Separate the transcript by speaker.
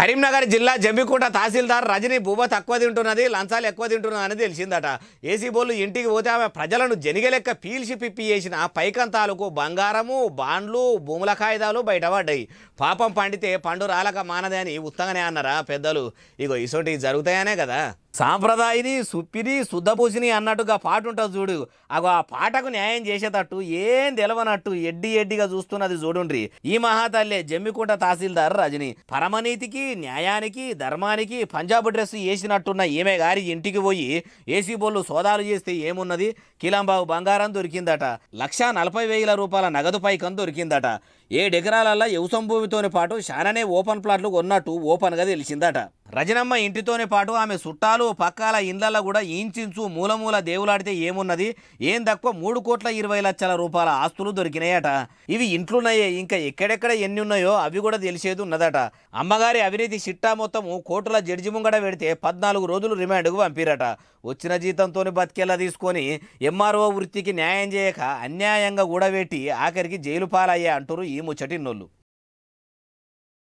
Speaker 1: కరీంనగర్ జిల్లా జంబికోట తహసీల్దార్ రజని బువ్వ తక్కువ తింటున్నది లంచాలు ఎక్కువ తింటున్నది అని తెలిసిందట ఏసీ బోళ్ళు ఇంటికి పోతే ఆమె ప్రజలను జనిగలెక్క పీల్చి పిప్పి చేసిన పైకంతాలకు బంగారము బాండ్లు భూముల కాయిదాలు బయటపడ్డాయి పాపం పండితే పండు రాలక మానదే అని ఉత్తగానే అన్నారా పెద్దలు ఇగో ఇసోటి జరుగుతాయనే కదా సాంప్రదాయని సుప్పిని శుద్ధపూసిని అన్నట్టుగా పాట ఉంటుంది చూడు అగు ఆ పాటకు న్యాయం చేసేటట్టు ఏం తెలవనట్టు ఎడ్డి ఎడ్డిగా చూస్తున్నది చూడుండ్రి ఈ మహాతల్లే జమ్మికుంట తహసీల్దార్ రజని పరమనీతికి న్యాయానికి ధర్మానికి పంజాబ్ డ్రెస్ వేసినట్టున్న ఈమె గారి ఇంటికి పోయి ఏసీ బోళ్ళు సోదాలు చేస్తే ఏమున్నది కిలంబాబు బంగారం దొరికిందట లక్ష నలభై వేల రూపాయల నగదు పైకం దొరికిందట ఏడెకరాలల్లా యువసంభూమితోని పాటు శాననే ఓపెన్ ప్లాట్లు కొన్నట్టు ఓపెన్గా తెలిసిందట రజనమ్మ ఇంటితోనే పాటు ఆమె చుట్టాలు పక్కాల ఇండ్లలో కూడా ఇంచించు మూలమూల దేవులాడితే ఏమున్నది ఏం తక్కువ మూడు కోట్ల ఇరవై లక్షల రూపాయల ఆస్తులు దొరికినాయట ఇవి ఇంట్లోన్నాయే ఇంకా ఎక్కడెక్కడ ఎన్ని ఉన్నాయో అవి కూడా తెలిసేది ఉన్నదట అమ్మగారి అవినీతి చిట్టా మొత్తం కోర్టుల జడ్జి ముంగడ పెడితే పద్నాలుగు రోజులు రిమాండ్కు పంపిరట వచ్చిన జీతంతో బతికేలా తీసుకొని ఎంఆర్ఓ వృత్తికి న్యాయం చేయక అన్యాయంగా కూడబెట్టి ఆఖరికి జైలు పాలయ్యా అంటారు ఈ ముచ్చటిన్నోళ్ళు